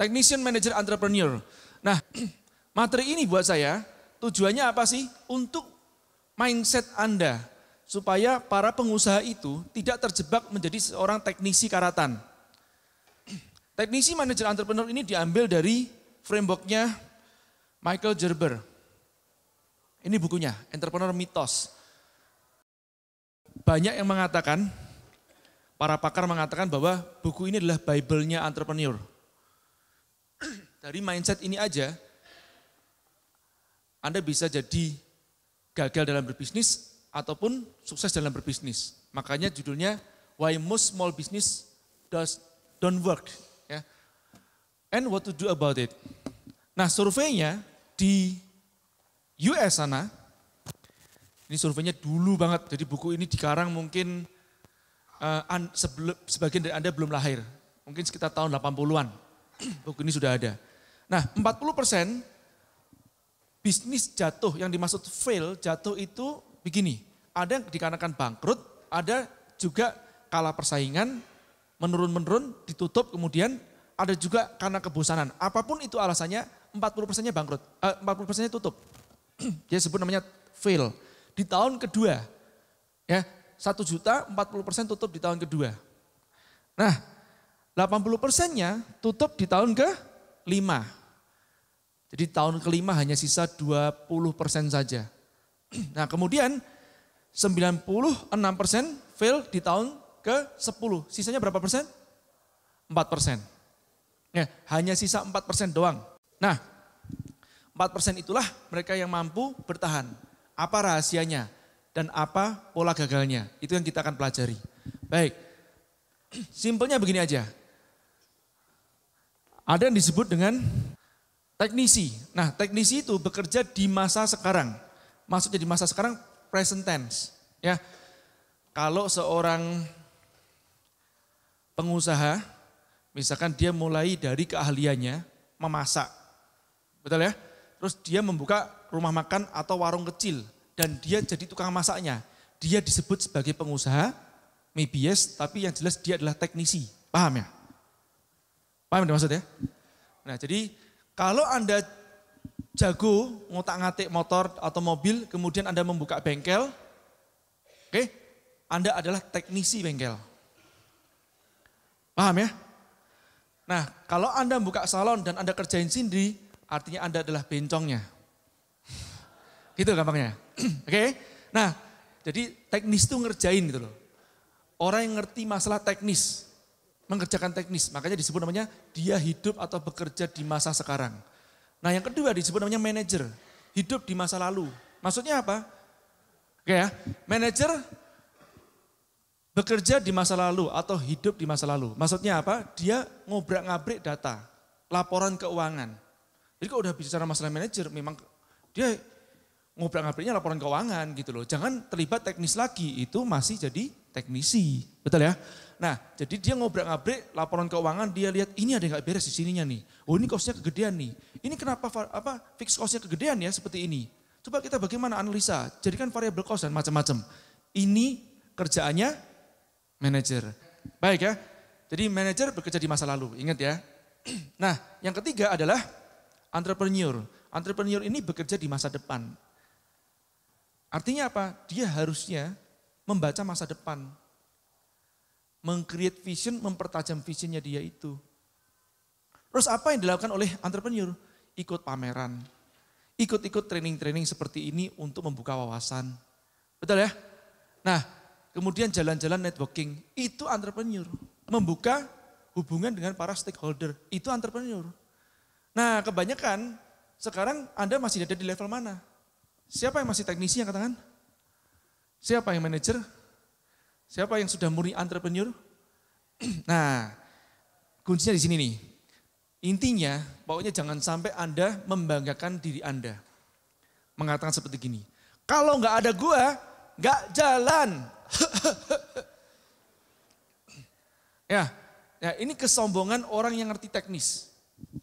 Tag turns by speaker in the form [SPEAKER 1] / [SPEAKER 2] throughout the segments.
[SPEAKER 1] Technician, manager, entrepreneur. Nah, materi ini buat saya tujuannya apa sih? Untuk mindset Anda supaya para pengusaha itu tidak terjebak menjadi seorang teknisi karatan. Teknisi manajer entrepreneur ini diambil dari frameworknya Michael Gerber. Ini bukunya, Entrepreneur Mitos. Banyak yang mengatakan, para pakar mengatakan bahwa buku ini adalah Bible-nya entrepreneur dari mindset ini aja, Anda bisa jadi gagal dalam berbisnis ataupun sukses dalam berbisnis. Makanya judulnya Why Most Small Business Does Don't Work. Ya. And what to do about it. Nah surveinya di US sana, ini surveinya dulu banget, jadi buku ini dikarang mungkin uh, an, sebelum, sebagian dari Anda belum lahir, mungkin sekitar tahun 80-an. Buku ini sudah ada. Nah, 40% bisnis jatuh yang dimaksud fail, jatuh itu begini. Ada yang dikarenakan bangkrut, ada juga kalah persaingan, menurun-menurun, ditutup, kemudian ada juga karena kebosanan. Apapun itu alasannya, 40 persennya bangkrut, eh, 40 persennya tutup. Dia sebut namanya fail. Di tahun kedua, ya, satu juta 40% tutup di tahun kedua. Nah, 80 persennya tutup di tahun ke 5. Jadi tahun kelima hanya sisa 20 persen saja. Nah kemudian 96 persen fail di tahun ke-10. Sisanya berapa persen? 4 persen. Ya, hanya sisa 4 persen doang. Nah 4 persen itulah mereka yang mampu bertahan. Apa rahasianya? Dan apa pola gagalnya? Itu yang kita akan pelajari. Baik, simpelnya begini aja. Ada yang disebut dengan Teknisi. Nah, teknisi itu bekerja di masa sekarang. Maksudnya di masa sekarang present tense, ya. Kalau seorang pengusaha misalkan dia mulai dari keahliannya memasak. Betul ya? Terus dia membuka rumah makan atau warung kecil dan dia jadi tukang masaknya. Dia disebut sebagai pengusaha, maybe tapi yang jelas dia adalah teknisi. Paham ya? Paham ya maksudnya? Nah jadi kalau Anda jago ngotak-ngatik motor atau mobil, kemudian Anda membuka bengkel, oke, okay, Anda adalah teknisi bengkel. Paham ya? Nah, kalau Anda buka salon dan Anda kerjain sendiri, artinya Anda adalah bencongnya. Gitu gampangnya. Oke? Okay? Nah, jadi teknis itu ngerjain gitu loh. Orang yang ngerti masalah teknis, mengerjakan teknis. Makanya disebut namanya dia hidup atau bekerja di masa sekarang. Nah yang kedua disebut namanya manajer. Hidup di masa lalu. Maksudnya apa? Oke ya, manajer bekerja di masa lalu atau hidup di masa lalu. Maksudnya apa? Dia ngobrak-ngabrik data, laporan keuangan. Jadi kalau udah bicara masalah manajer, memang dia ngobrak-ngabriknya laporan keuangan gitu loh. Jangan terlibat teknis lagi, itu masih jadi teknisi. Betul ya? Nah, jadi dia ngobrak-ngabrik laporan keuangan, dia lihat ini ada yang gak beres di sininya nih. Oh ini kosnya kegedean nih. Ini kenapa apa fix kosnya kegedean ya seperti ini. Coba kita bagaimana analisa, jadikan variabel cost dan macam-macam. Ini kerjaannya manajer. Baik ya, jadi manajer bekerja di masa lalu, ingat ya. Nah, yang ketiga adalah entrepreneur. Entrepreneur ini bekerja di masa depan. Artinya apa? Dia harusnya membaca masa depan mengcreate vision, mempertajam visionnya dia itu. Terus apa yang dilakukan oleh entrepreneur? Ikut pameran. Ikut-ikut training-training seperti ini untuk membuka wawasan. Betul ya? Nah, kemudian jalan-jalan networking. Itu entrepreneur. Membuka hubungan dengan para stakeholder. Itu entrepreneur. Nah, kebanyakan sekarang Anda masih ada di level mana? Siapa yang masih teknisi yang katakan? Siapa yang manajer? Siapa yang sudah murni entrepreneur? Nah, kuncinya di sini nih. Intinya, pokoknya jangan sampai Anda membanggakan diri Anda. Mengatakan seperti gini, kalau nggak ada gua, nggak jalan. ya, ya, ini kesombongan orang yang ngerti teknis.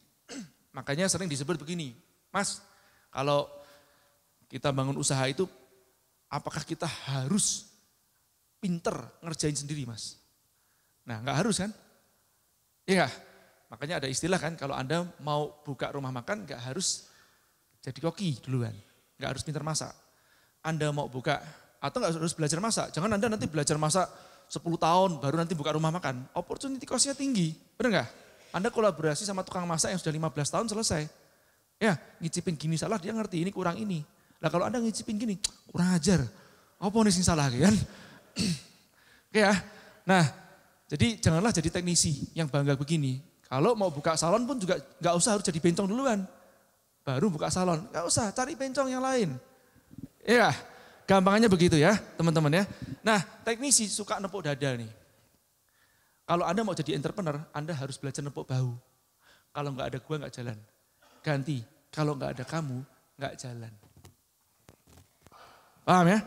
[SPEAKER 1] Makanya sering disebut begini, Mas, kalau kita bangun usaha itu, apakah kita harus pinter ngerjain sendiri mas. Nah nggak harus kan? Iya Makanya ada istilah kan kalau Anda mau buka rumah makan nggak harus jadi koki duluan. Nggak harus pinter masak. Anda mau buka atau nggak harus belajar masak. Jangan Anda nanti belajar masak 10 tahun baru nanti buka rumah makan. Opportunity cost-nya tinggi, benar gak? Anda kolaborasi sama tukang masak yang sudah 15 tahun selesai. Ya, ngicipin gini salah, dia ngerti ini kurang ini. Nah, kalau Anda ngicipin gini, kurang ajar. Apa nih salah ya kan? Oke ya. Nah, jadi janganlah jadi teknisi yang bangga begini. Kalau mau buka salon pun juga nggak usah harus jadi bencong duluan. Baru buka salon, nggak usah cari bencong yang lain. Iya, gampangnya begitu ya teman-teman ya. Nah, teknisi suka nepuk dada nih. Kalau Anda mau jadi entrepreneur, Anda harus belajar nepuk bahu. Kalau nggak ada gua nggak jalan. Ganti, kalau nggak ada kamu nggak jalan. Paham ya?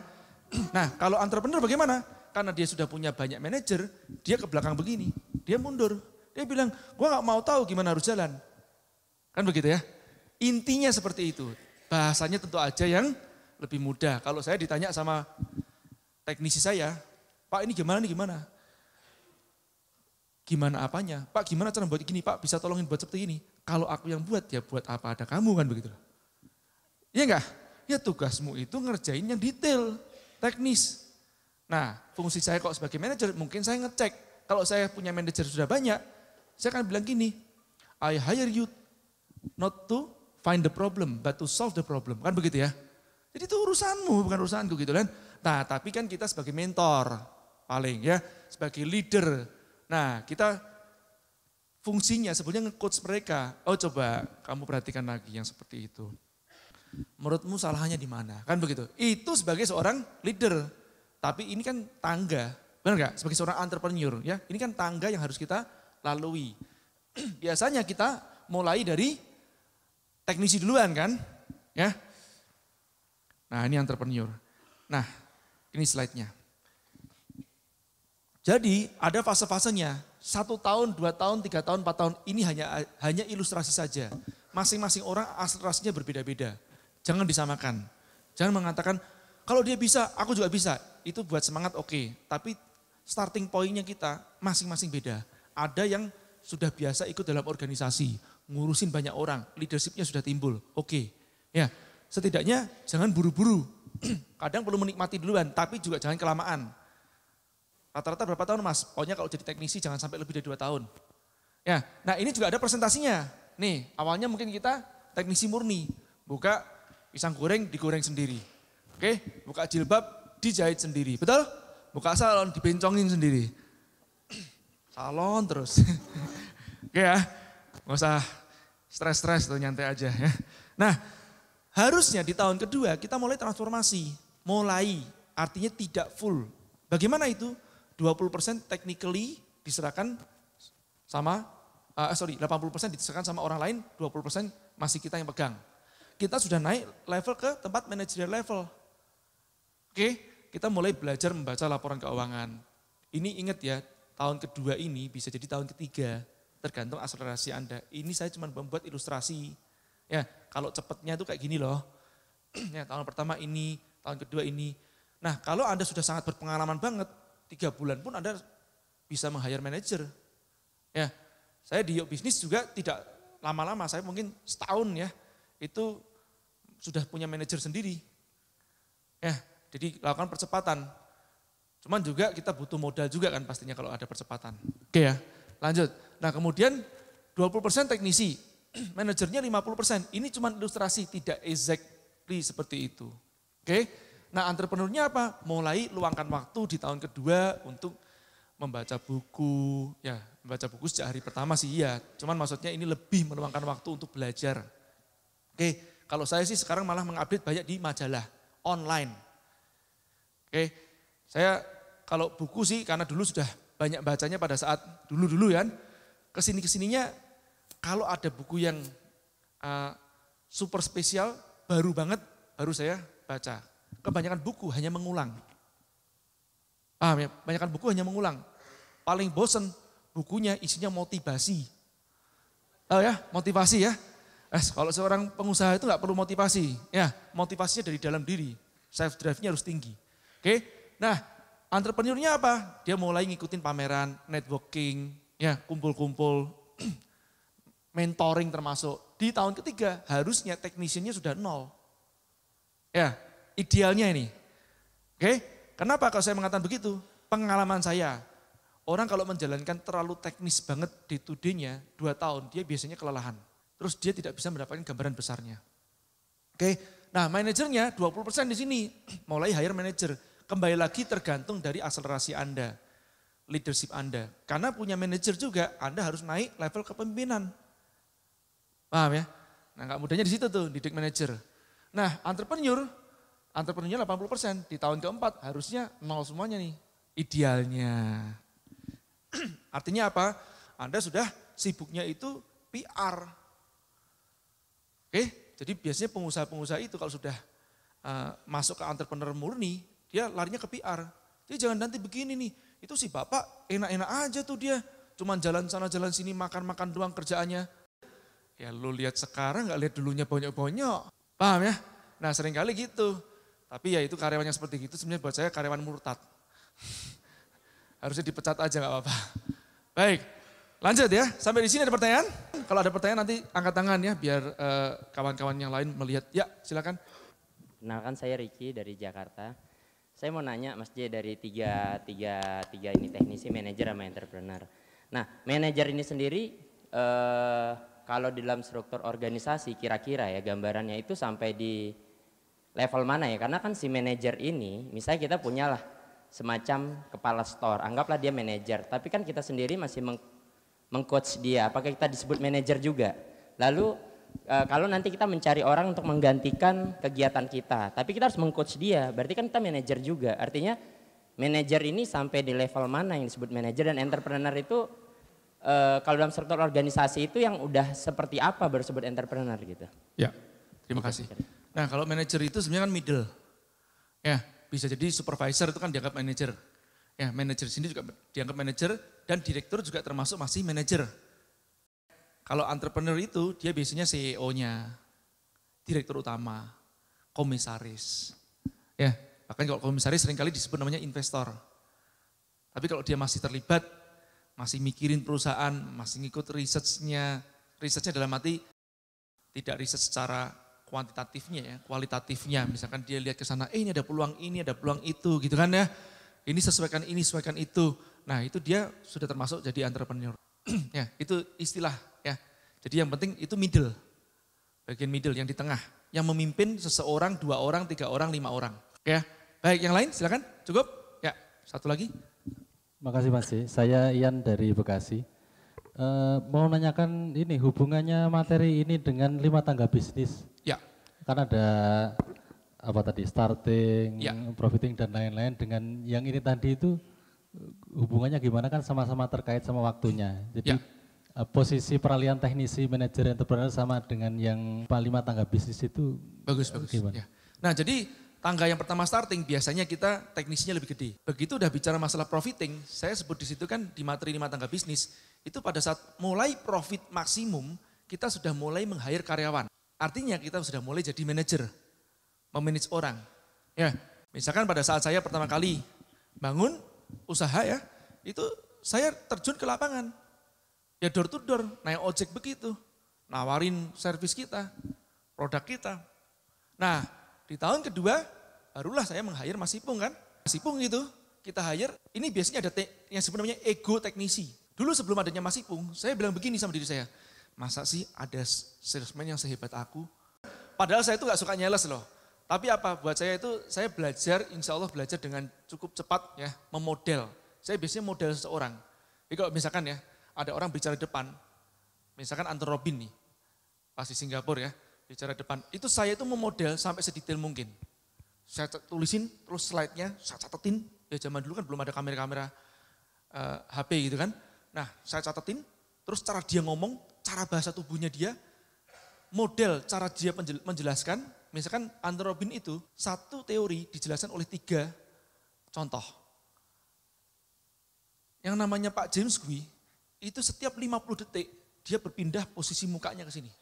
[SPEAKER 1] Nah, kalau entrepreneur bagaimana? Karena dia sudah punya banyak manajer, dia ke belakang begini. Dia mundur. Dia bilang, gua gak mau tahu gimana harus jalan. Kan begitu ya? Intinya seperti itu. Bahasanya tentu aja yang lebih mudah. Kalau saya ditanya sama teknisi saya, Pak ini gimana nih gimana? Gimana apanya? Pak gimana cara buat gini? Pak bisa tolongin buat seperti ini? Kalau aku yang buat, ya buat apa ada kamu kan begitu. Iya enggak? Ya tugasmu itu ngerjain yang detail teknis. Nah, fungsi saya kok sebagai manajer mungkin saya ngecek. Kalau saya punya manajer sudah banyak, saya akan bilang gini, I hire you not to find the problem, but to solve the problem. Kan begitu ya? Jadi itu urusanmu, bukan urusanku gitu kan. Nah, tapi kan kita sebagai mentor paling ya, sebagai leader. Nah, kita fungsinya sebenarnya nge-coach mereka. Oh coba kamu perhatikan lagi yang seperti itu. Menurutmu salahnya di mana? Kan begitu. Itu sebagai seorang leader. Tapi ini kan tangga. Benar gak? Sebagai seorang entrepreneur ya. Ini kan tangga yang harus kita lalui. Biasanya kita mulai dari teknisi duluan kan? Ya. Nah, ini entrepreneur. Nah, ini slide-nya. Jadi ada fase-fasenya. Satu tahun, dua tahun, tiga tahun, empat tahun. Ini hanya hanya ilustrasi saja. Masing-masing orang aspirasinya berbeda-beda. Jangan disamakan. Jangan mengatakan, kalau dia bisa, aku juga bisa. Itu buat semangat oke. Okay. Tapi starting pointnya kita masing-masing beda. Ada yang sudah biasa ikut dalam organisasi, ngurusin banyak orang, leadershipnya sudah timbul. Oke, okay. ya setidaknya jangan buru-buru. Kadang perlu menikmati duluan, tapi juga jangan kelamaan. Rata-rata berapa tahun mas? Pokoknya kalau jadi teknisi jangan sampai lebih dari dua tahun. Ya, nah ini juga ada presentasinya. Nih, awalnya mungkin kita teknisi murni, buka pisang goreng digoreng sendiri. Oke, buka jilbab dijahit sendiri, betul? Buka salon dibencongin sendiri. salon terus. Oke ya, nggak usah stres-stres tuh nyantai aja ya. Nah, harusnya di tahun kedua kita mulai transformasi. Mulai, artinya tidak full. Bagaimana itu? 20% technically diserahkan sama, uh, sorry 80% diserahkan sama orang lain, 20% masih kita yang pegang kita sudah naik level ke tempat manajerial level. Oke, kita mulai belajar membaca laporan keuangan. Ini ingat ya, tahun kedua ini bisa jadi tahun ketiga, tergantung akselerasi Anda. Ini saya cuma membuat ilustrasi. Ya, kalau cepatnya itu kayak gini loh. ya, tahun pertama ini, tahun kedua ini. Nah, kalau Anda sudah sangat berpengalaman banget, tiga bulan pun Anda bisa meng-hire manager. Ya, saya di Yo Business juga tidak lama-lama, saya mungkin setahun ya, itu sudah punya manajer sendiri. Ya, jadi lakukan percepatan. Cuman juga kita butuh modal juga kan pastinya kalau ada percepatan. Oke ya, lanjut. Nah kemudian 20% teknisi, manajernya 50%. Ini cuma ilustrasi, tidak exactly seperti itu. Oke, nah entrepreneurnya apa? Mulai luangkan waktu di tahun kedua untuk membaca buku, ya membaca buku sejak hari pertama sih iya, cuman maksudnya ini lebih meluangkan waktu untuk belajar. Oke, kalau saya sih sekarang malah mengupdate banyak di majalah online. Oke, saya kalau buku sih karena dulu sudah banyak bacanya pada saat dulu-dulu ya, kan, Kesini kesininya kalau ada buku yang uh, super spesial baru banget baru saya baca. Kebanyakan buku hanya mengulang. Paham ya? Kebanyakan buku hanya mengulang. Paling bosen bukunya isinya motivasi. Oh ya, motivasi ya. Eh, kalau seorang pengusaha itu nggak perlu motivasi, ya motivasinya dari dalam diri. Self drive-nya harus tinggi. Oke, nah entrepreneurnya apa? Dia mulai ngikutin pameran, networking, ya kumpul-kumpul, mentoring termasuk. Di tahun ketiga harusnya teknisinya sudah nol. Ya, idealnya ini. Oke, kenapa kalau saya mengatakan begitu? Pengalaman saya, orang kalau menjalankan terlalu teknis banget di to nya dua tahun, dia biasanya kelelahan. Terus dia tidak bisa mendapatkan gambaran besarnya. Oke, nah manajernya 20% di sini, mulai hire manager. Kembali lagi tergantung dari akselerasi Anda, leadership Anda. Karena punya manajer juga, Anda harus naik level kepemimpinan. Paham ya? Nah nggak mudahnya di situ tuh, didik manajer. Nah entrepreneur, entrepreneurnya 80%, di tahun keempat harusnya nol semuanya nih, idealnya. Artinya apa? Anda sudah sibuknya itu PR, Oke, jadi biasanya pengusaha-pengusaha itu kalau sudah uh, masuk ke entrepreneur murni, dia larinya ke PR. Jadi jangan nanti begini nih, itu si bapak enak-enak aja tuh dia, cuman jalan sana jalan sini makan-makan doang kerjaannya. Ya lu lihat sekarang nggak lihat dulunya bonyok-bonyok, paham ya? Nah seringkali gitu, tapi ya itu karyawannya seperti itu sebenarnya buat saya karyawan murtad. Harusnya dipecat aja nggak apa-apa. Baik, Lanjut ya, sampai di sini ada pertanyaan? Kalau ada pertanyaan nanti angkat tangan ya, biar eh, kawan-kawan uh, yang lain melihat. Ya, silakan. Kenalkan saya Ricky dari Jakarta. Saya mau nanya Mas J dari tiga, tiga, tiga ini teknisi, manajer sama entrepreneur. Nah, manajer ini sendiri eh, kalau di dalam struktur organisasi kira-kira ya gambarannya itu sampai di level mana ya? Karena kan si manajer ini, misalnya kita punyalah semacam kepala store, anggaplah dia manajer, tapi kan kita sendiri masih meng mengcoach dia? Apakah kita disebut manajer juga? Lalu e, kalau nanti kita mencari orang untuk menggantikan kegiatan kita, tapi kita harus mengcoach dia, berarti kan kita manajer juga. Artinya manajer ini sampai di level mana yang disebut manajer dan entrepreneur itu e, kalau dalam struktur organisasi itu yang udah seperti apa baru disebut entrepreneur gitu. Ya, terima kasih. Nah kalau manajer itu sebenarnya kan middle. Ya, bisa jadi supervisor itu kan dianggap manajer Ya, manajer sini juga dianggap manajer dan direktur juga termasuk masih manajer. Kalau entrepreneur itu dia biasanya CEO-nya, direktur utama, komisaris. Ya, bahkan kalau komisaris seringkali disebut namanya investor. Tapi kalau dia masih terlibat, masih mikirin perusahaan, masih ngikut risetnya, risetnya dalam arti tidak riset secara kuantitatifnya ya, kualitatifnya. Misalkan dia lihat ke sana, eh ini ada peluang ini, ada peluang itu gitu kan ya ini sesuaikan ini, sesuaikan itu. Nah itu dia sudah termasuk jadi entrepreneur. ya, itu istilah ya. Jadi yang penting itu middle, bagian middle yang di tengah, yang memimpin seseorang, dua orang, tiga orang, lima orang. Ya, baik yang lain silakan, cukup. Ya, satu lagi. Terima kasih Mas. Saya Ian dari Bekasi. Eh mau nanyakan ini hubungannya materi ini dengan lima tangga bisnis. Ya. Karena ada apa tadi starting, ya. profiting dan lain-lain dengan yang ini tadi itu hubungannya gimana kan sama-sama terkait sama waktunya. Jadi ya. Eh, posisi peralihan teknisi manajer entrepreneur sama dengan yang lima tangga bisnis itu bagus eh, bagus. Gimana? Ya. Nah, jadi tangga yang pertama starting biasanya kita teknisnya lebih gede. Begitu udah bicara masalah profiting, saya sebut di situ kan di materi lima tangga bisnis, itu pada saat mulai profit maksimum kita sudah mulai meng-hire karyawan. Artinya kita sudah mulai jadi manajer memanage orang. Ya, misalkan pada saat saya pertama kali bangun usaha ya, itu saya terjun ke lapangan. Ya door to door, naik ojek begitu. Nawarin servis kita, produk kita. Nah, di tahun kedua barulah saya meng-hire Mas Ipung kan. Mas Ipung itu kita hire, ini biasanya ada te, yang sebenarnya ego teknisi. Dulu sebelum adanya Mas Ipung, saya bilang begini sama diri saya, masa sih ada salesman yang sehebat aku? Padahal saya itu gak suka nyeles loh. Tapi apa buat saya itu saya belajar, insya Allah belajar dengan cukup cepat ya, memodel. Saya biasanya model seseorang. Jadi kalau misalkan ya, ada orang bicara depan, misalkan Anton Robin nih, pasti Singapura ya, bicara depan. Itu saya itu memodel sampai sedetail mungkin. Saya tulisin, terus slide-nya, saya catetin. Ya zaman dulu kan belum ada kamera-kamera uh, eh, HP gitu kan. Nah, saya catetin, terus cara dia ngomong, cara bahasa tubuhnya dia, model cara dia menjelaskan, misalkan Robin itu satu teori dijelaskan oleh tiga contoh. Yang namanya Pak James Gui, itu setiap 50 detik dia berpindah posisi mukanya ke sini.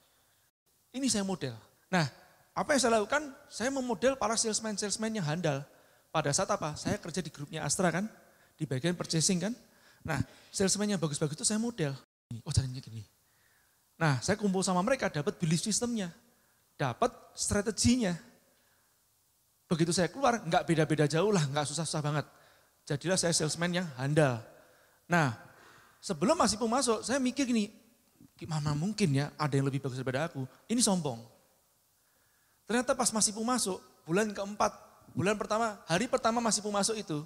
[SPEAKER 1] Ini saya model. Nah, apa yang saya lakukan? Saya memodel para salesman-salesman yang handal. Pada saat apa? Saya kerja di grupnya Astra kan, di bagian purchasing kan. Nah, salesman yang bagus-bagus itu saya model. Oh caranya gini. Nah, saya kumpul sama mereka, dapat belief sistemnya dapat strateginya. Begitu saya keluar, nggak beda-beda jauh lah, nggak susah-susah banget. Jadilah saya salesman yang handal. Nah, sebelum masih pun masuk, saya mikir gini, gimana mungkin ya ada yang lebih bagus daripada aku? Ini sombong. Ternyata pas masih pun masuk, bulan keempat, bulan pertama, hari pertama masih pun masuk itu,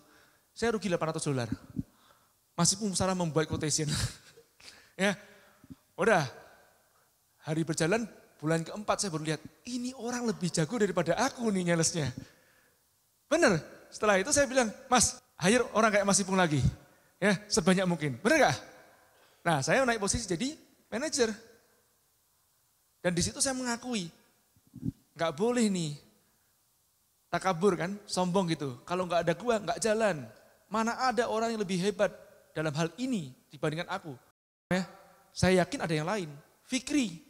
[SPEAKER 1] saya rugi 800 dolar. Masih pun salah membuat quotation. ya, udah, hari berjalan Bulan keempat saya baru lihat, ini orang lebih jago daripada aku nih nyelesnya. Bener, setelah itu saya bilang, mas hire orang kayak masih pun lagi. Ya, sebanyak mungkin. Bener gak? Nah, saya naik posisi jadi manajer. Dan di situ saya mengakui, nggak boleh nih takabur kan, sombong gitu. Kalau nggak ada gua nggak jalan. Mana ada orang yang lebih hebat dalam hal ini dibandingkan aku. Ya, saya yakin ada yang lain. Fikri,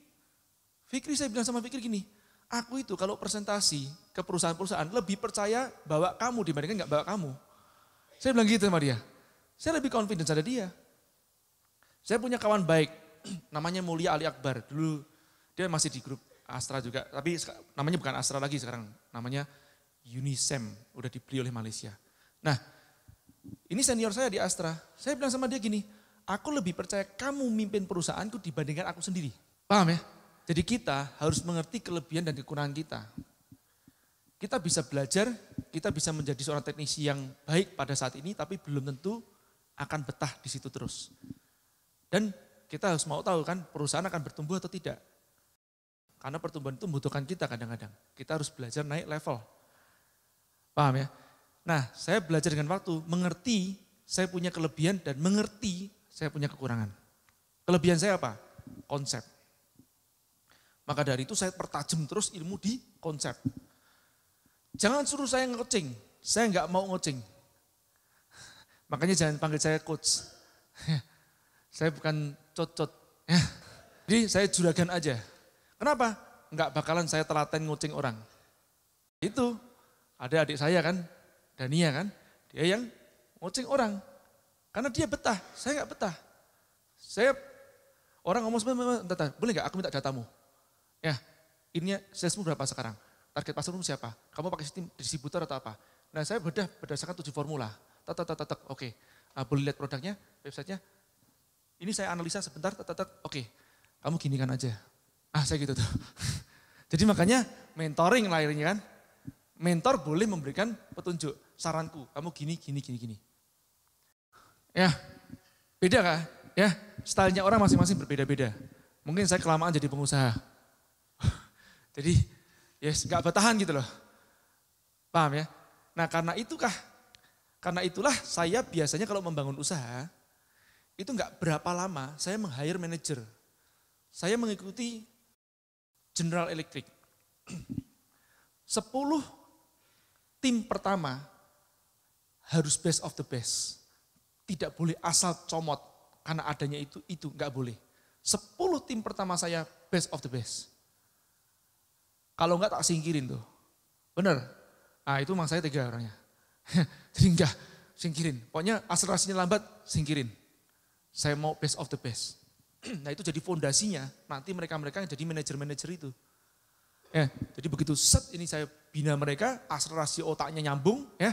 [SPEAKER 1] Fikri saya bilang sama Fikri gini, aku itu kalau presentasi ke perusahaan-perusahaan lebih percaya bawa kamu dibandingkan nggak bawa kamu. Saya bilang gitu sama dia. Saya lebih confident sama dia. Saya punya kawan baik, namanya Mulia Ali Akbar. Dulu dia masih di grup Astra juga, tapi namanya bukan Astra lagi sekarang, namanya Unisem, udah dibeli oleh Malaysia. Nah, ini senior saya di Astra. Saya bilang sama dia gini, aku lebih percaya kamu mimpin perusahaanku dibandingkan aku sendiri. Paham ya? Jadi kita harus mengerti kelebihan dan kekurangan kita. Kita bisa belajar, kita bisa menjadi seorang teknisi yang baik pada saat ini, tapi belum tentu akan betah di situ terus. Dan kita harus mau tahu kan perusahaan akan bertumbuh atau tidak. Karena pertumbuhan itu membutuhkan kita kadang-kadang. Kita harus belajar naik level. Paham ya? Nah, saya belajar dengan waktu, mengerti saya punya kelebihan dan mengerti saya punya kekurangan. Kelebihan saya apa? Konsep maka dari itu saya pertajam terus ilmu di konsep. Jangan suruh saya ngecing, saya nggak mau ngecing. Makanya jangan panggil saya coach. saya bukan cocot. Jadi saya juragan aja. Kenapa? Nggak bakalan saya telaten ngoceng orang. Itu ada adik saya kan, Dania kan, dia yang ngoceng orang. Karena dia betah, saya nggak betah. Saya orang ngomong sebenarnya, boleh nggak aku minta datamu? Ya, ini salesmu berapa sekarang? Target pasarmu siapa? Kamu pakai sistem distributor atau apa? Nah, saya bedah berdasarkan tujuh formula. Tata tata oke. Uh, boleh lihat produknya, websitenya. Ini saya analisa sebentar, tetek, oke. oke. Kamu gini kan aja. Ah, saya gitu tuh. Jadi makanya mentoring lahirnya kan. Mentor boleh memberikan petunjuk, saranku. Kamu gini, gini, gini, gini. Ya, beda kan? Ya, stylenya orang masing-masing berbeda-beda. Mungkin saya kelamaan jadi pengusaha jadi yes, ya nggak bertahan gitu loh. Paham ya? Nah karena itukah, karena itulah saya biasanya kalau membangun usaha, itu nggak berapa lama saya meng-hire manager. Saya mengikuti General Electric. Sepuluh tim pertama harus best of the best. Tidak boleh asal comot karena adanya itu, itu nggak boleh. Sepuluh tim pertama saya best of the best. Kalau enggak tak singkirin tuh. Bener. Ah itu mang saya tiga orangnya. Jadi enggak, singkirin. Pokoknya akselerasinya lambat, singkirin. Saya mau best of the best. nah itu jadi fondasinya. Nanti mereka-mereka yang jadi manajer-manajer itu. Ya, jadi begitu set ini saya bina mereka, akselerasi otaknya nyambung, ya,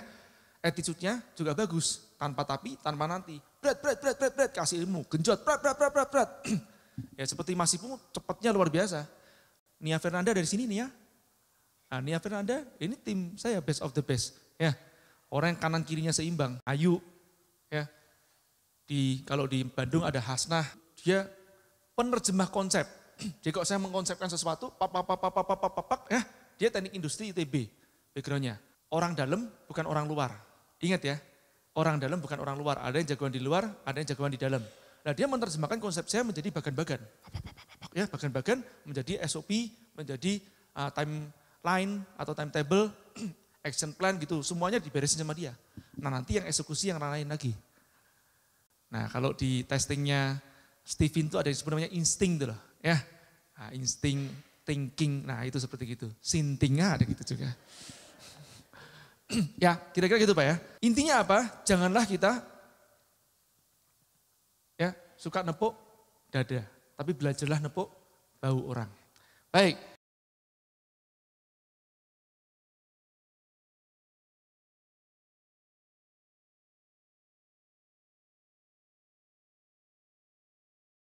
[SPEAKER 1] attitude-nya juga bagus, tanpa tapi, tanpa nanti. Berat, berat, berat, berat, berat, kasih ilmu, genjot, berat, berat, berat, berat, berat. ya seperti masih pun cepatnya luar biasa. Nia Fernanda dari sini Nia. Nah, Nia Fernanda ini tim saya best of the best. Ya, orang yang kanan kirinya seimbang. Ayu, ya. Di kalau di Bandung ada Hasnah, dia penerjemah konsep. Jadi kalau saya mengkonsepkan sesuatu, papa papa papa papa papa pap, ya, dia teknik industri ITB backgroundnya. Orang dalam bukan orang luar. Ingat ya, orang dalam bukan orang luar. Ada yang jagoan di luar, ada yang jagoan di dalam. Nah dia menerjemahkan konsep saya menjadi bagan-bagan. Apa, apa, apa ya bagian-bagian menjadi SOP, menjadi uh, timeline atau timetable, action plan gitu, semuanya diberesin sama dia. Nah nanti yang eksekusi yang lain lagi. Nah kalau di testingnya Steven itu ada yang sebenarnya insting tuh loh, ya. Nah, insting, thinking, nah itu seperti gitu. Sintingnya ada gitu juga. ya, kira-kira gitu Pak ya. Intinya apa? Janganlah kita ya suka nepuk dada. Tapi belajarlah nepuk bau orang. Baik,